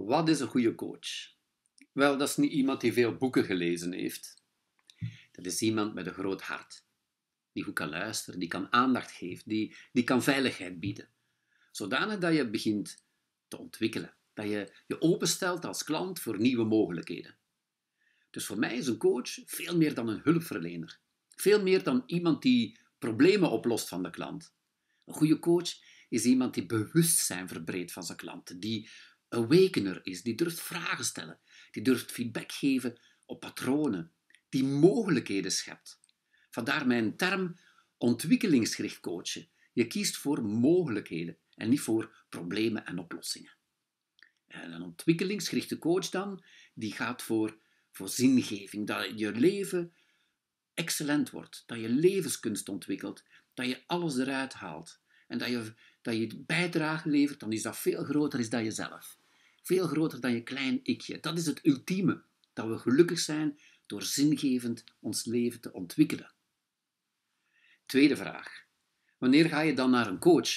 Wat is een goede coach? Wel, dat is niet iemand die veel boeken gelezen heeft. Dat is iemand met een groot hart. Die goed kan luisteren, die kan aandacht geven, die, die kan veiligheid bieden. Zodanig dat je begint te ontwikkelen. Dat je je openstelt als klant voor nieuwe mogelijkheden. Dus voor mij is een coach veel meer dan een hulpverlener. Veel meer dan iemand die problemen oplost van de klant. Een goede coach is iemand die bewustzijn verbreedt van zijn klanten, die awakener is, die durft vragen stellen, die durft feedback geven op patronen, die mogelijkheden schept. Vandaar mijn term ontwikkelingsgericht coachen. Je kiest voor mogelijkheden en niet voor problemen en oplossingen. En een ontwikkelingsgerichte coach dan, die gaat voor, voor zingeving, dat je leven excellent wordt, dat je levenskunst ontwikkelt, dat je alles eruit haalt en dat je, dat je bijdrage levert, dan is dat veel groter is dan jezelf. Veel groter dan je klein ikje. Dat is het ultieme. Dat we gelukkig zijn door zingevend ons leven te ontwikkelen. Tweede vraag. Wanneer ga je dan naar een coach?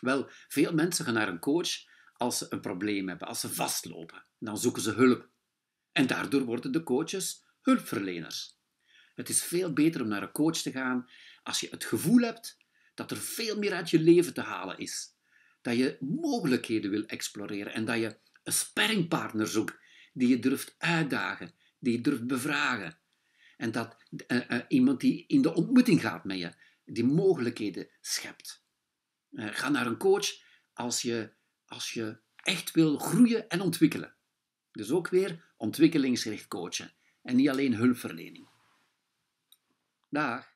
Wel, veel mensen gaan naar een coach als ze een probleem hebben, als ze vastlopen. Dan zoeken ze hulp. En daardoor worden de coaches hulpverleners. Het is veel beter om naar een coach te gaan als je het gevoel hebt dat er veel meer uit je leven te halen is. Dat je mogelijkheden wil exploreren en dat je een sparringpartner zoekt die je durft uitdagen, die je durft bevragen. En dat eh, eh, iemand die in de ontmoeting gaat met je, die mogelijkheden schept. Eh, ga naar een coach als je, als je echt wil groeien en ontwikkelen. Dus ook weer ontwikkelingsgericht coachen en niet alleen hulpverlening. Dag.